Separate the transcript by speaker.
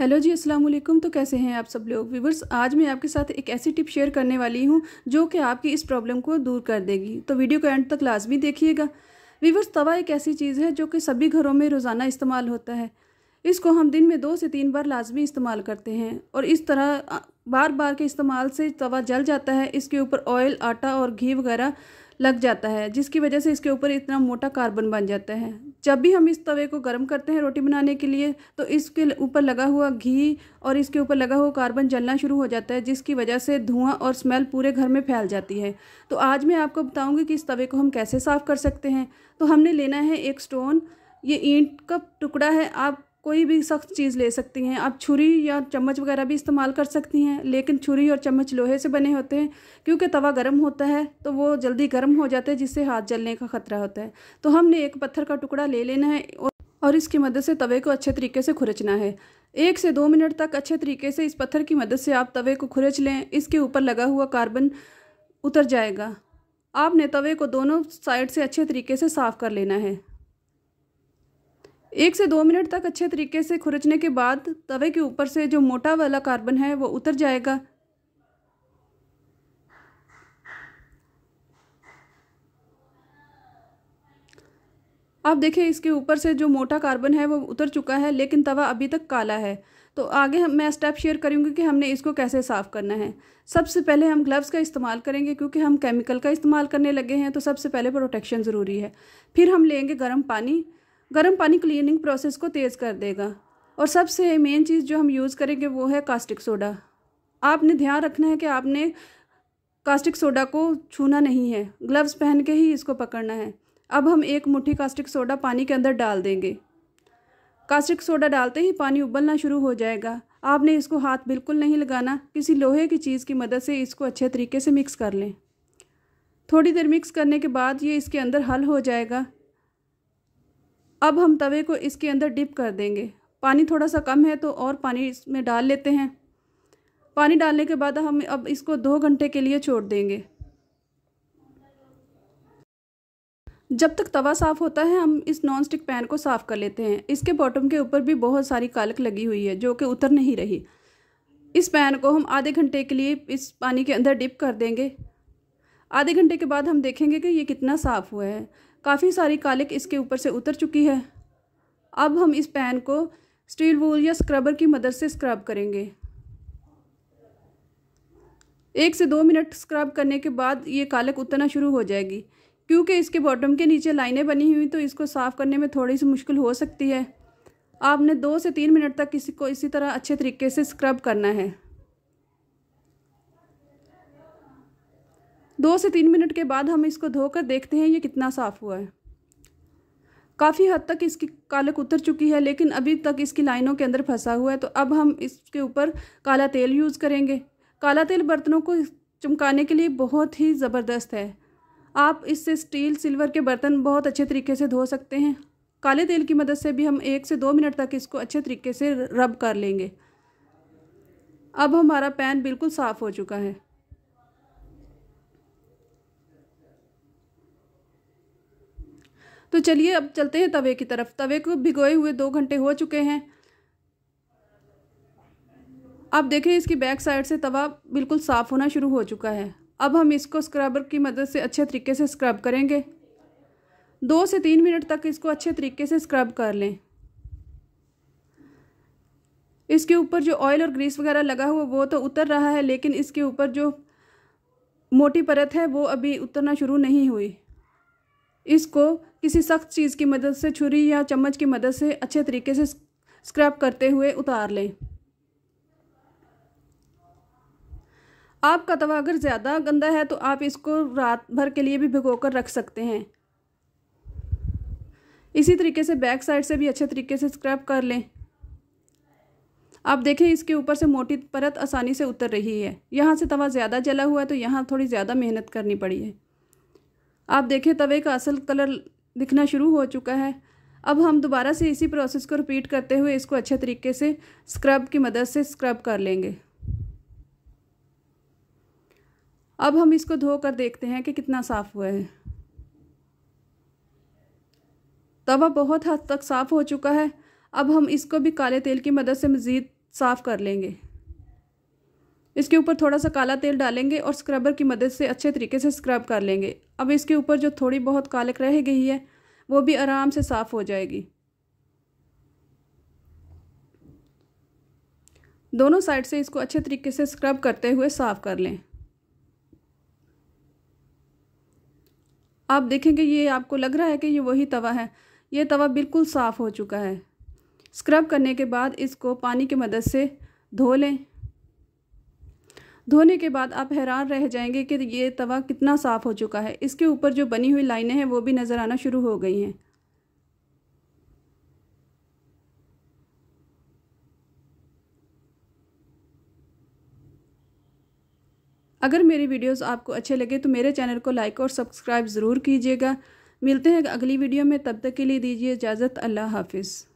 Speaker 1: hello जी अस्सलाम वालेकुम तो कैसे हैं आप सब लोग व्यूवर्स आज मैं आपके साथ एक ऐसी टिप शेयर करने वाली हूं जो कि आपकी इस प्रॉब्लम को दूर कर देगी तो वीडियो को एंड तक लाजमी देखिएगा व्यूवर्स तवा एक ऐसी चीज़ है जो कि सभी घरों में रोज़ाना इस्तेमाल होता है इसको हम दिन में दो से तीन बार लाजमी इस्तेमाल करते हैं और इस तरह बार बार के इस्तेमाल से तवा जल जाता है इसके ऊपर ऑयल आटा और घी वगैरह लग जाता है जिसकी वजह से इसके ऊपर इतना मोटा कार्बन बन जाता है जब भी हम इस तवे को गर्म करते हैं रोटी बनाने के लिए तो इसके ऊपर लगा हुआ घी और इसके ऊपर लगा हुआ कार्बन जलना शुरू हो जाता है जिसकी वजह से धुआं और स्मेल पूरे घर में फैल जाती है तो आज मैं आपको बताऊँगी कि इस तवे को हम कैसे साफ़ कर सकते हैं तो हमने लेना है एक स्टोन ये ईंट का टुकड़ा है आप कोई भी सख्त चीज़ ले सकती हैं आप छुरी या चम्मच वगैरह भी इस्तेमाल कर सकती हैं लेकिन छुरी और चम्मच लोहे से बने होते हैं क्योंकि तवा गर्म होता है तो वो जल्दी गर्म हो जाते हैं जिससे हाथ जलने का ख़तरा होता है तो हमने एक पत्थर का टुकड़ा ले लेना है और इसकी मदद से तवे को अच्छे तरीके से खुरचना है एक से दो मिनट तक अच्छे तरीके से इस पत्थर की मदद से आप तवे को खुरच लें इसके ऊपर लगा हुआ कार्बन उतर जाएगा आपने तवे को दोनों साइड से अच्छे तरीके से साफ़ कर लेना है एक से दो मिनट तक अच्छे तरीके से खुरचने के बाद तवे के ऊपर से जो मोटा वाला कार्बन है वो उतर जाएगा आप देखें इसके ऊपर से जो मोटा कार्बन है वो उतर चुका है लेकिन तवा अभी तक काला है तो आगे हम मैं स्टेप शेयर करूँगी कि हमने इसको कैसे साफ़ करना है सबसे पहले हम ग्लव्स का इस्तेमाल करेंगे क्योंकि हम केमिकल का इस्तेमाल करने लगे हैं तो सबसे पहले प्रोटेक्शन ज़रूरी है फिर हम लेंगे गर्म पानी गर्म पानी क्लीनिंग प्रोसेस को तेज़ कर देगा और सबसे मेन चीज़ जो हम यूज़ करेंगे वो है कास्टिक सोडा आपने ध्यान रखना है कि आपने कास्टिक सोडा को छूना नहीं है ग्लव्स पहन के ही इसको पकड़ना है अब हम एक मुट्ठी कास्टिक सोडा पानी के अंदर डाल देंगे कास्टिक सोडा डालते ही पानी उबलना शुरू हो जाएगा आपने इसको हाथ बिल्कुल नहीं लगाना किसी लोहे की चीज़ की मदद से इसको अच्छे तरीके से मिक्स कर लें थोड़ी देर मिक्स करने के बाद ये इसके अंदर हल हो जाएगा अब हम तवे को इसके अंदर डिप कर देंगे पानी थोड़ा सा कम है तो और पानी इसमें डाल लेते हैं पानी डालने के बाद हम अब इसको दो घंटे के लिए छोड़ देंगे जब तक तवा साफ़ होता है हम इस नॉन स्टिक पैन को साफ़ कर लेते हैं इसके बॉटम के ऊपर भी बहुत सारी कालक लगी हुई है जो कि उतर नहीं रही इस पैन को हम आधे घंटे के लिए इस पानी के अंदर डिप कर देंगे आधे घंटे के बाद हम देखेंगे कि ये कितना साफ़ हुआ है काफ़ी सारी कालिक इसके ऊपर से उतर चुकी है अब हम इस पैन को स्टील वूल या स्क्रबर की मदद से स्क्रब करेंगे एक से दो मिनट स्क्रब करने के बाद ये कालक उतरना शुरू हो जाएगी क्योंकि इसके बॉटम के नीचे लाइनें बनी हुई तो इसको साफ़ करने में थोड़ी सी मुश्किल हो सकती है आपने दो से तीन मिनट तक किसी को इसी तरह अच्छे तरीके से स्क्रब करना है दो से तीन मिनट के बाद हम इसको धोकर देखते हैं ये कितना साफ़ हुआ है काफ़ी हद तक इसकी कालक उतर चुकी है लेकिन अभी तक इसकी लाइनों के अंदर फंसा हुआ है तो अब हम इसके ऊपर काला तेल यूज़ करेंगे काला तेल बर्तनों को चमकाने के लिए बहुत ही ज़बरदस्त है आप इससे स्टील सिल्वर के बर्तन बहुत अच्छे तरीके से धो सकते हैं काले तेल की मदद से भी हम एक से दो मिनट तक इसको अच्छे तरीके से रब कर लेंगे अब हमारा पैन बिल्कुल साफ़ हो चुका है चलिए अब चलते हैं तवे की तरफ तवे को भिगोए हुए दो घंटे हो चुके हैं आप देखें इसकी बैक साइड से तवा बिल्कुल साफ़ होना शुरू हो चुका है अब हम इसको स्क्रबर की मदद से अच्छे तरीके से स्क्रब करेंगे दो से तीन मिनट तक इसको अच्छे तरीके से स्क्रब कर लें इसके ऊपर जो ऑयल और ग्रीस वगैरह लगा हुआ वो तो उतर रहा है लेकिन इसके ऊपर जो मोटी परत है वो अभी उतरना शुरू नहीं हुई इसको किसी सख्त चीज़ की मदद से छुरी या चम्मच की मदद से अच्छे तरीके से स्क्रैप करते हुए उतार लें आपका तवा अगर ज़्यादा गंदा है तो आप इसको रात भर के लिए भी भिगो कर रख सकते हैं इसी तरीके से बैक साइड से भी अच्छे तरीके से स्क्रैप कर लें आप देखें इसके ऊपर से मोटी परत आसानी से उतर रही है यहाँ से तवा ज़्यादा जला हुआ है तो यहाँ थोड़ी ज़्यादा मेहनत करनी पड़ी है आप देखें तवे का असल कलर दिखना शुरू हो चुका है अब हम दोबारा से इसी प्रोसेस को रिपीट करते हुए इसको अच्छे तरीके से स्क्रब की मदद से स्क्रब कर लेंगे अब हम इसको धोकर देखते हैं कि कितना साफ़ हुआ है तवा बहुत हद तक साफ़ हो चुका है अब हम इसको भी काले तेल की मदद से मज़ीद साफ़ कर लेंगे इसके ऊपर थोड़ा सा काला तेल डालेंगे और स्क्रबर की मदद से अच्छे तरीके से स्क्रब कर लेंगे अब इसके ऊपर जो थोड़ी बहुत कालक रह गई है वो भी आराम से साफ़ हो जाएगी दोनों साइड से इसको अच्छे तरीके से स्क्रब करते हुए साफ़ कर लें आप देखेंगे ये आपको लग रहा है कि ये वही तवा है ये तवा बिल्कुल साफ़ हो चुका है स्क्रब करने के बाद इसको पानी की मदद से धो लें धोने के बाद आप हैरान रह जाएंगे कि ये तवा कितना साफ़ हो चुका है इसके ऊपर जो बनी हुई लाइनें हैं वो भी नज़र आना शुरू हो गई हैं अगर मेरी वीडियोस आपको अच्छे लगे तो मेरे चैनल को लाइक और सब्सक्राइब ज़रूर कीजिएगा मिलते हैं अगली वीडियो में तब तक के लिए दीजिए इजाज़त अल्लाह हाफिज़